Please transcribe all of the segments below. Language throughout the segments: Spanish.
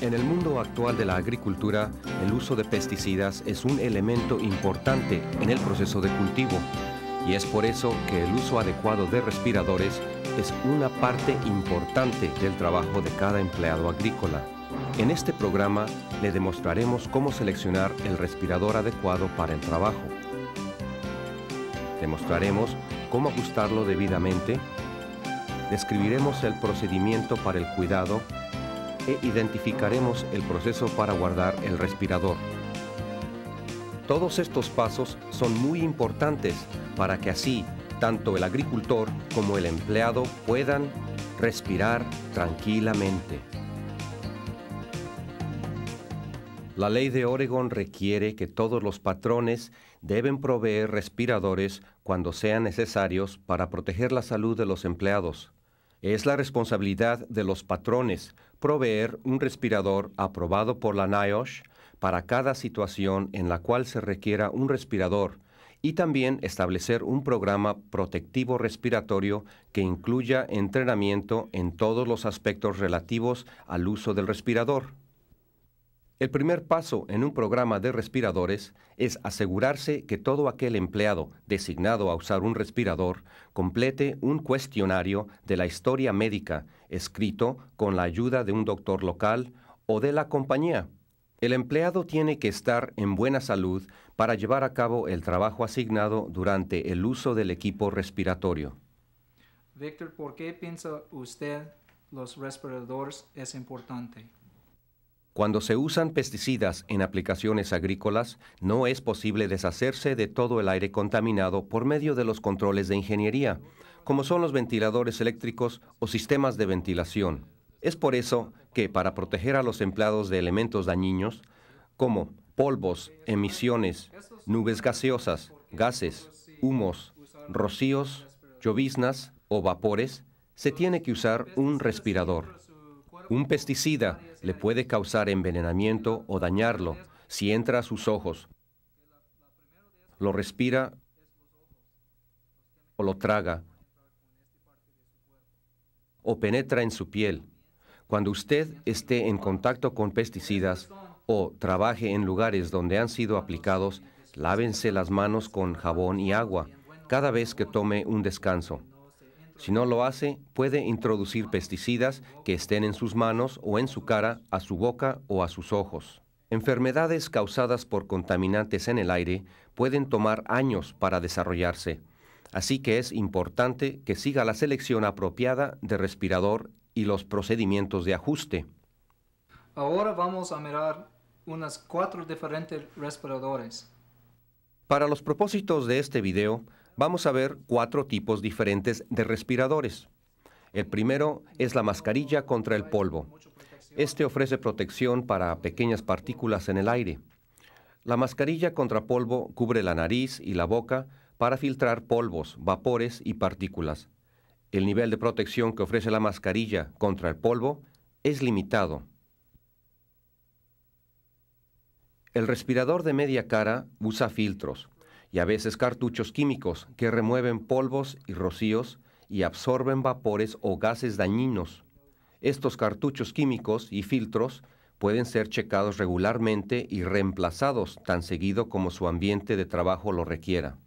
En el mundo actual de la agricultura, el uso de pesticidas es un elemento importante en el proceso de cultivo y es por eso que el uso adecuado de respiradores es una parte importante del trabajo de cada empleado agrícola. En este programa le demostraremos cómo seleccionar el respirador adecuado para el trabajo. Demostraremos cómo ajustarlo debidamente. Describiremos el procedimiento para el cuidado e identificaremos el proceso para guardar el respirador. Todos estos pasos son muy importantes para que así tanto el agricultor como el empleado puedan respirar tranquilamente. La ley de Oregon requiere que todos los patrones deben proveer respiradores cuando sean necesarios para proteger la salud de los empleados. Es la responsabilidad de los patrones proveer un respirador aprobado por la NIOSH para cada situación en la cual se requiera un respirador y también establecer un programa protectivo respiratorio que incluya entrenamiento en todos los aspectos relativos al uso del respirador. El primer paso en un programa de respiradores es asegurarse que todo aquel empleado designado a usar un respirador complete un cuestionario de la historia médica escrito con la ayuda de un doctor local o de la compañía. El empleado tiene que estar en buena salud para llevar a cabo el trabajo asignado durante el uso del equipo respiratorio. Víctor, ¿por qué piensa usted los respiradores es importante? Cuando se usan pesticidas en aplicaciones agrícolas, no es posible deshacerse de todo el aire contaminado por medio de los controles de ingeniería, como son los ventiladores eléctricos o sistemas de ventilación. Es por eso que, para proteger a los empleados de elementos dañinos, como polvos, emisiones, nubes gaseosas, gases, humos, rocíos, lloviznas o vapores, se tiene que usar un respirador. Un pesticida le puede causar envenenamiento o dañarlo si entra a sus ojos, lo respira o lo traga o penetra en su piel. Cuando usted esté en contacto con pesticidas o trabaje en lugares donde han sido aplicados, lávense las manos con jabón y agua cada vez que tome un descanso. Si no lo hace, puede introducir pesticidas que estén en sus manos o en su cara, a su boca o a sus ojos. Enfermedades causadas por contaminantes en el aire pueden tomar años para desarrollarse, así que es importante que siga la selección apropiada de respirador y los procedimientos de ajuste. Ahora vamos a mirar unas cuatro diferentes respiradores. Para los propósitos de este video, Vamos a ver cuatro tipos diferentes de respiradores. El primero es la mascarilla contra el polvo. Este ofrece protección para pequeñas partículas en el aire. La mascarilla contra polvo cubre la nariz y la boca para filtrar polvos, vapores y partículas. El nivel de protección que ofrece la mascarilla contra el polvo es limitado. El respirador de media cara usa filtros y a veces cartuchos químicos que remueven polvos y rocíos y absorben vapores o gases dañinos. Estos cartuchos químicos y filtros pueden ser checados regularmente y reemplazados tan seguido como su ambiente de trabajo lo requiera.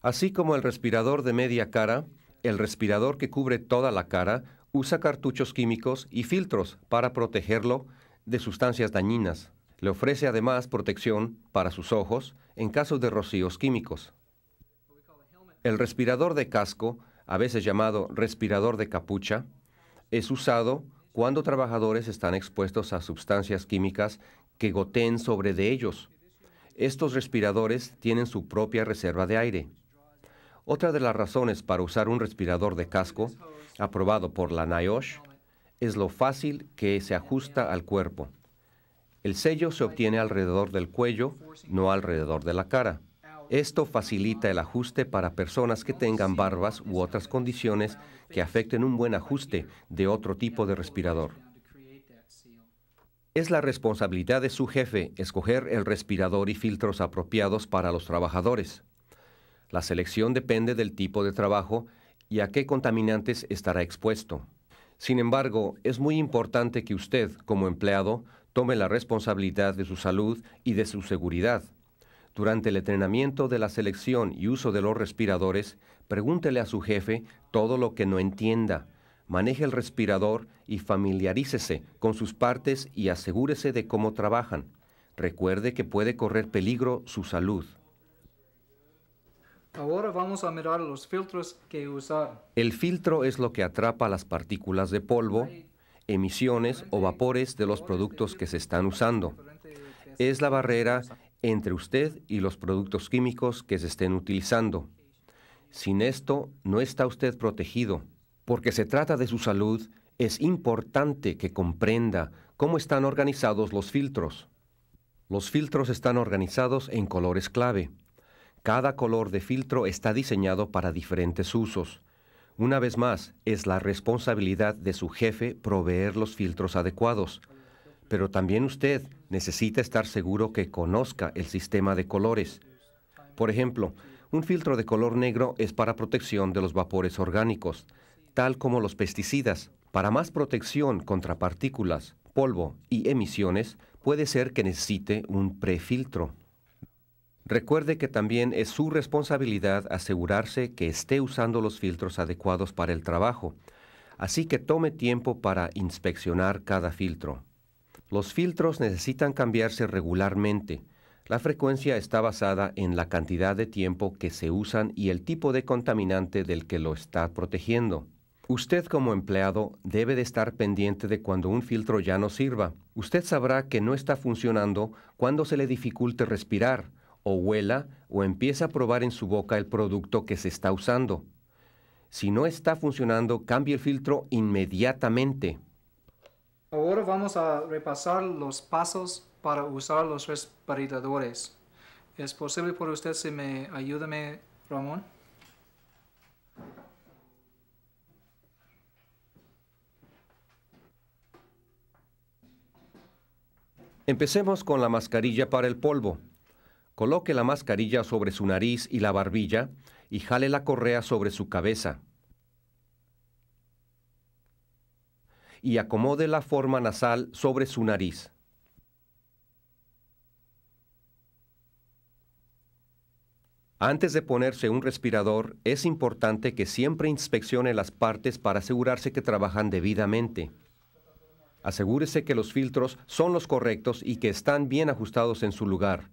Así como el respirador de media cara, el respirador que cubre toda la cara usa cartuchos químicos y filtros para protegerlo de sustancias dañinas. Le ofrece además protección para sus ojos, en caso de rocíos químicos. El respirador de casco, a veces llamado respirador de capucha, es usado cuando trabajadores están expuestos a sustancias químicas que goteen sobre de ellos. Estos respiradores tienen su propia reserva de aire. Otra de las razones para usar un respirador de casco, aprobado por la NIOSH, es lo fácil que se ajusta al cuerpo. El sello se obtiene alrededor del cuello, no alrededor de la cara. Esto facilita el ajuste para personas que tengan barbas u otras condiciones que afecten un buen ajuste de otro tipo de respirador. Es la responsabilidad de su jefe escoger el respirador y filtros apropiados para los trabajadores. La selección depende del tipo de trabajo y a qué contaminantes estará expuesto. Sin embargo, es muy importante que usted, como empleado, tome la responsabilidad de su salud y de su seguridad. Durante el entrenamiento de la selección y uso de los respiradores, pregúntele a su jefe todo lo que no entienda. Maneje el respirador y familiarícese con sus partes y asegúrese de cómo trabajan. Recuerde que puede correr peligro su salud. Ahora vamos a mirar los filtros que usar. El filtro es lo que atrapa las partículas de polvo, emisiones o vapores de los productos que se están usando. Es la barrera entre usted y los productos químicos que se estén utilizando. Sin esto, no está usted protegido. Porque se trata de su salud, es importante que comprenda cómo están organizados los filtros. Los filtros están organizados en colores clave. Cada color de filtro está diseñado para diferentes usos. Una vez más, es la responsabilidad de su jefe proveer los filtros adecuados. Pero también usted necesita estar seguro que conozca el sistema de colores. Por ejemplo, un filtro de color negro es para protección de los vapores orgánicos, tal como los pesticidas. Para más protección contra partículas, polvo y emisiones, puede ser que necesite un prefiltro. Recuerde que también es su responsabilidad asegurarse que esté usando los filtros adecuados para el trabajo, así que tome tiempo para inspeccionar cada filtro. Los filtros necesitan cambiarse regularmente. La frecuencia está basada en la cantidad de tiempo que se usan y el tipo de contaminante del que lo está protegiendo. Usted como empleado debe de estar pendiente de cuando un filtro ya no sirva. Usted sabrá que no está funcionando cuando se le dificulte respirar o huela o empieza a probar en su boca el producto que se está usando. Si no está funcionando, cambie el filtro inmediatamente. Ahora vamos a repasar los pasos para usar los respiradores. ¿Es posible por usted si me ayúdame, Ramón? Empecemos con la mascarilla para el polvo. Coloque la mascarilla sobre su nariz y la barbilla y jale la correa sobre su cabeza. Y acomode la forma nasal sobre su nariz. Antes de ponerse un respirador, es importante que siempre inspeccione las partes para asegurarse que trabajan debidamente. Asegúrese que los filtros son los correctos y que están bien ajustados en su lugar.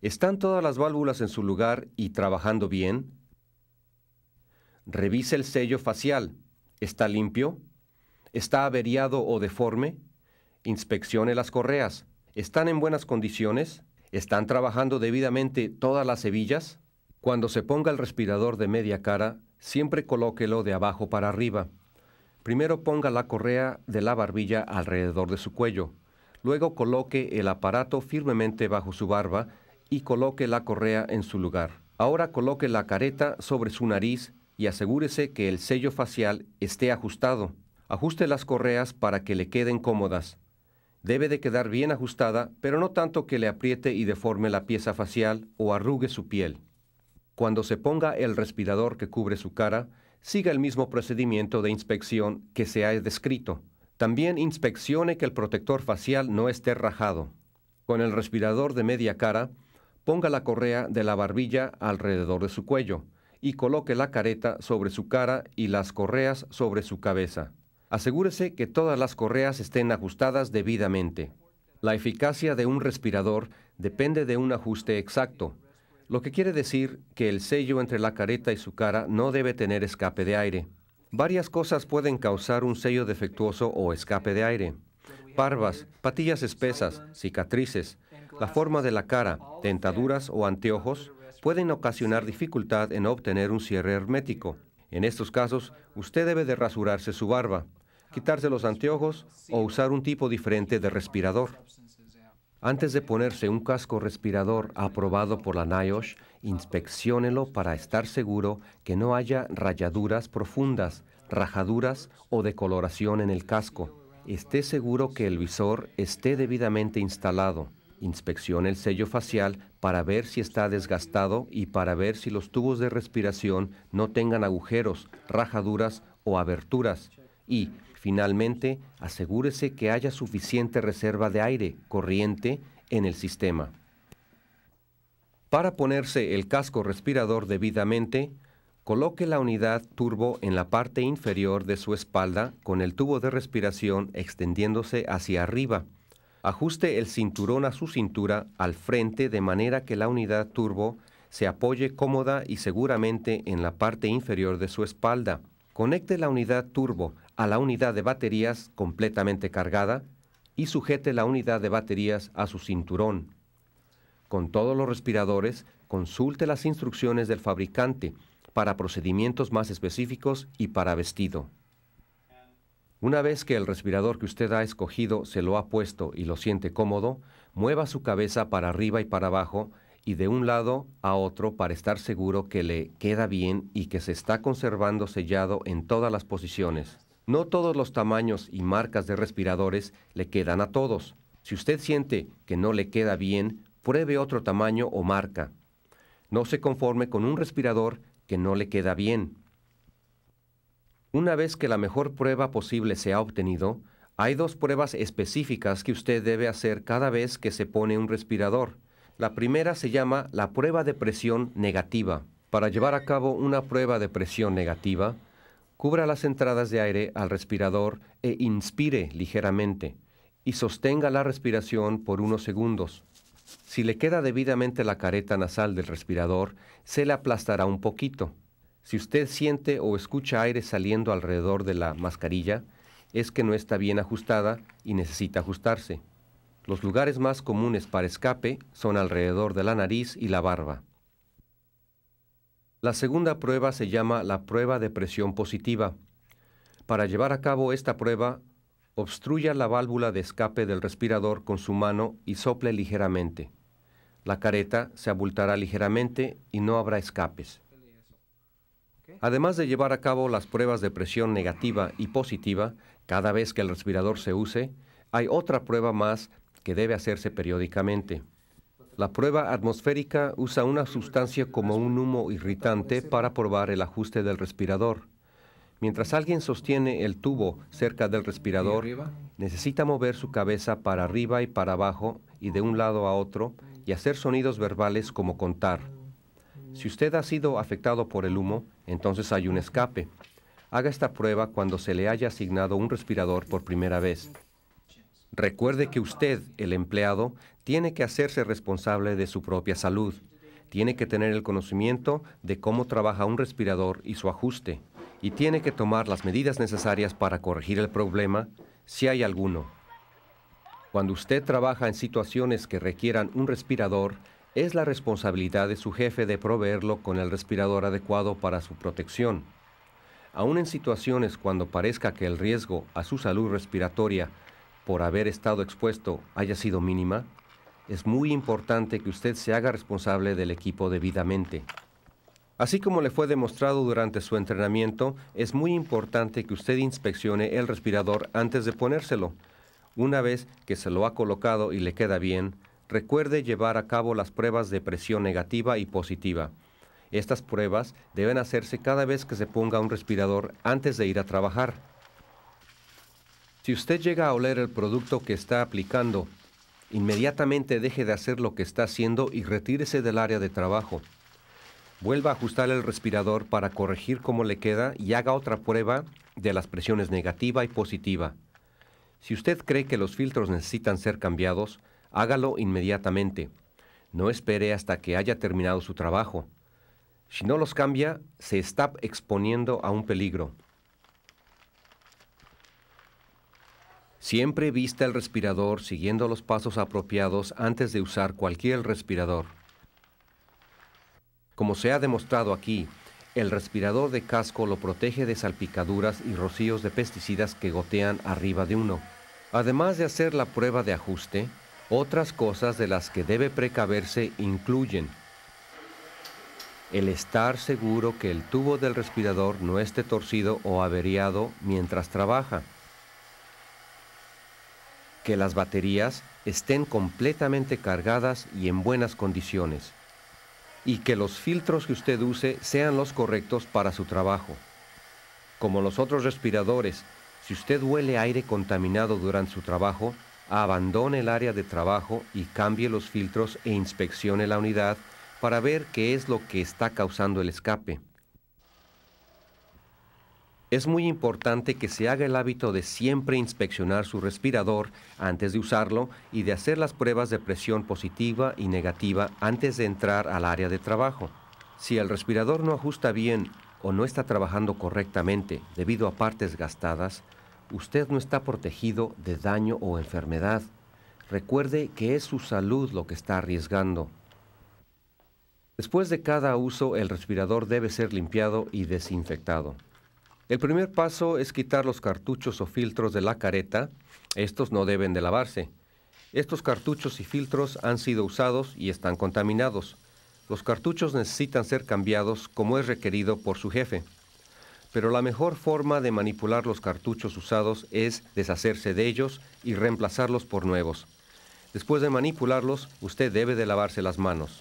¿Están todas las válvulas en su lugar y trabajando bien? Revise el sello facial. ¿Está limpio? ¿Está averiado o deforme? Inspeccione las correas. ¿Están en buenas condiciones? ¿Están trabajando debidamente todas las hebillas? Cuando se ponga el respirador de media cara, siempre colóquelo de abajo para arriba. Primero ponga la correa de la barbilla alrededor de su cuello. Luego coloque el aparato firmemente bajo su barba y coloque la correa en su lugar. Ahora coloque la careta sobre su nariz y asegúrese que el sello facial esté ajustado. Ajuste las correas para que le queden cómodas. Debe de quedar bien ajustada, pero no tanto que le apriete y deforme la pieza facial o arrugue su piel. Cuando se ponga el respirador que cubre su cara, siga el mismo procedimiento de inspección que se ha descrito. También inspeccione que el protector facial no esté rajado. Con el respirador de media cara, Ponga la correa de la barbilla alrededor de su cuello y coloque la careta sobre su cara y las correas sobre su cabeza. Asegúrese que todas las correas estén ajustadas debidamente. La eficacia de un respirador depende de un ajuste exacto, lo que quiere decir que el sello entre la careta y su cara no debe tener escape de aire. Varias cosas pueden causar un sello defectuoso o escape de aire. Parvas, patillas espesas, cicatrices, la forma de la cara, dentaduras o anteojos pueden ocasionar dificultad en obtener un cierre hermético. En estos casos, usted debe de rasurarse su barba, quitarse los anteojos o usar un tipo diferente de respirador. Antes de ponerse un casco respirador aprobado por la NIOSH, inspecciónelo para estar seguro que no haya rayaduras profundas, rajaduras o decoloración en el casco. Esté seguro que el visor esté debidamente instalado. Inspeccione el sello facial para ver si está desgastado y para ver si los tubos de respiración no tengan agujeros, rajaduras o aberturas. Y, finalmente, asegúrese que haya suficiente reserva de aire corriente en el sistema. Para ponerse el casco respirador debidamente, coloque la unidad turbo en la parte inferior de su espalda con el tubo de respiración extendiéndose hacia arriba. Ajuste el cinturón a su cintura al frente de manera que la unidad turbo se apoye cómoda y seguramente en la parte inferior de su espalda. Conecte la unidad turbo a la unidad de baterías completamente cargada y sujete la unidad de baterías a su cinturón. Con todos los respiradores, consulte las instrucciones del fabricante para procedimientos más específicos y para vestido. Una vez que el respirador que usted ha escogido se lo ha puesto y lo siente cómodo, mueva su cabeza para arriba y para abajo y de un lado a otro para estar seguro que le queda bien y que se está conservando sellado en todas las posiciones. No todos los tamaños y marcas de respiradores le quedan a todos. Si usted siente que no le queda bien, pruebe otro tamaño o marca. No se conforme con un respirador que no le queda bien. Una vez que la mejor prueba posible se ha obtenido, hay dos pruebas específicas que usted debe hacer cada vez que se pone un respirador. La primera se llama la prueba de presión negativa. Para llevar a cabo una prueba de presión negativa, cubra las entradas de aire al respirador e inspire ligeramente y sostenga la respiración por unos segundos. Si le queda debidamente la careta nasal del respirador, se le aplastará un poquito. Si usted siente o escucha aire saliendo alrededor de la mascarilla, es que no está bien ajustada y necesita ajustarse. Los lugares más comunes para escape son alrededor de la nariz y la barba. La segunda prueba se llama la prueba de presión positiva. Para llevar a cabo esta prueba, obstruya la válvula de escape del respirador con su mano y sople ligeramente. La careta se abultará ligeramente y no habrá escapes. Además de llevar a cabo las pruebas de presión negativa y positiva cada vez que el respirador se use, hay otra prueba más que debe hacerse periódicamente. La prueba atmosférica usa una sustancia como un humo irritante para probar el ajuste del respirador. Mientras alguien sostiene el tubo cerca del respirador, necesita mover su cabeza para arriba y para abajo y de un lado a otro y hacer sonidos verbales como contar. Si usted ha sido afectado por el humo, entonces hay un escape. Haga esta prueba cuando se le haya asignado un respirador por primera vez. Recuerde que usted, el empleado, tiene que hacerse responsable de su propia salud. Tiene que tener el conocimiento de cómo trabaja un respirador y su ajuste. Y tiene que tomar las medidas necesarias para corregir el problema, si hay alguno. Cuando usted trabaja en situaciones que requieran un respirador, es la responsabilidad de su jefe de proveerlo con el respirador adecuado para su protección. Aun en situaciones cuando parezca que el riesgo a su salud respiratoria por haber estado expuesto haya sido mínima, es muy importante que usted se haga responsable del equipo debidamente. Así como le fue demostrado durante su entrenamiento, es muy importante que usted inspeccione el respirador antes de ponérselo. Una vez que se lo ha colocado y le queda bien, Recuerde llevar a cabo las pruebas de presión negativa y positiva. Estas pruebas deben hacerse cada vez que se ponga un respirador antes de ir a trabajar. Si usted llega a oler el producto que está aplicando, inmediatamente deje de hacer lo que está haciendo y retírese del área de trabajo. Vuelva a ajustar el respirador para corregir cómo le queda y haga otra prueba de las presiones negativa y positiva. Si usted cree que los filtros necesitan ser cambiados, Hágalo inmediatamente. No espere hasta que haya terminado su trabajo. Si no los cambia, se está exponiendo a un peligro. Siempre vista el respirador siguiendo los pasos apropiados antes de usar cualquier respirador. Como se ha demostrado aquí, el respirador de casco lo protege de salpicaduras y rocíos de pesticidas que gotean arriba de uno. Además de hacer la prueba de ajuste, otras cosas de las que debe precaverse incluyen el estar seguro que el tubo del respirador no esté torcido o averiado mientras trabaja, que las baterías estén completamente cargadas y en buenas condiciones, y que los filtros que usted use sean los correctos para su trabajo. Como los otros respiradores, si usted huele aire contaminado durante su trabajo, abandone el área de trabajo y cambie los filtros e inspeccione la unidad para ver qué es lo que está causando el escape. Es muy importante que se haga el hábito de siempre inspeccionar su respirador antes de usarlo y de hacer las pruebas de presión positiva y negativa antes de entrar al área de trabajo. Si el respirador no ajusta bien o no está trabajando correctamente debido a partes gastadas, usted no está protegido de daño o enfermedad. Recuerde que es su salud lo que está arriesgando. Después de cada uso, el respirador debe ser limpiado y desinfectado. El primer paso es quitar los cartuchos o filtros de la careta. Estos no deben de lavarse. Estos cartuchos y filtros han sido usados y están contaminados. Los cartuchos necesitan ser cambiados como es requerido por su jefe pero la mejor forma de manipular los cartuchos usados es deshacerse de ellos y reemplazarlos por nuevos. Después de manipularlos, usted debe de lavarse las manos.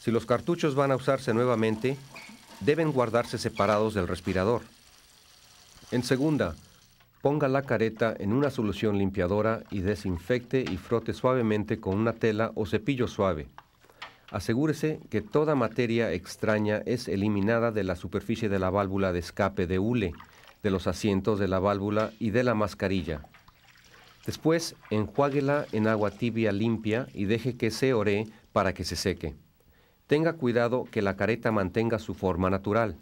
Si los cartuchos van a usarse nuevamente, deben guardarse separados del respirador. En segunda, ponga la careta en una solución limpiadora y desinfecte y frote suavemente con una tela o cepillo suave asegúrese que toda materia extraña es eliminada de la superficie de la válvula de escape de hule, de los asientos de la válvula y de la mascarilla. Después, enjuáguela en agua tibia limpia y deje que se ore para que se seque. Tenga cuidado que la careta mantenga su forma natural.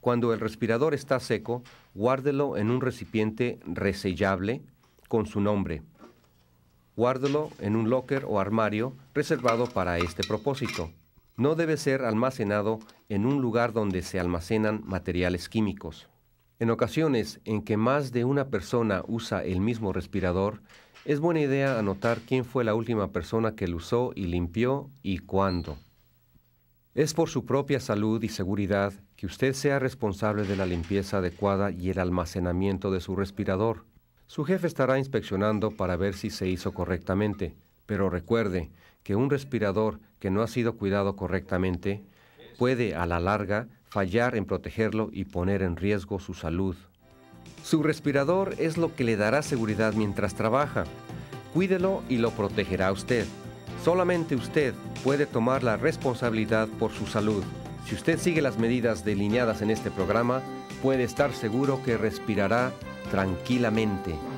Cuando el respirador está seco, guárdelo en un recipiente resellable con su nombre Guárdelo en un locker o armario reservado para este propósito. No debe ser almacenado en un lugar donde se almacenan materiales químicos. En ocasiones en que más de una persona usa el mismo respirador, es buena idea anotar quién fue la última persona que lo usó y limpió y cuándo. Es por su propia salud y seguridad que usted sea responsable de la limpieza adecuada y el almacenamiento de su respirador. Su jefe estará inspeccionando para ver si se hizo correctamente, pero recuerde que un respirador que no ha sido cuidado correctamente puede a la larga fallar en protegerlo y poner en riesgo su salud. Su respirador es lo que le dará seguridad mientras trabaja. Cuídelo y lo protegerá usted. Solamente usted puede tomar la responsabilidad por su salud. Si usted sigue las medidas delineadas en este programa, puede estar seguro que respirará tranquilamente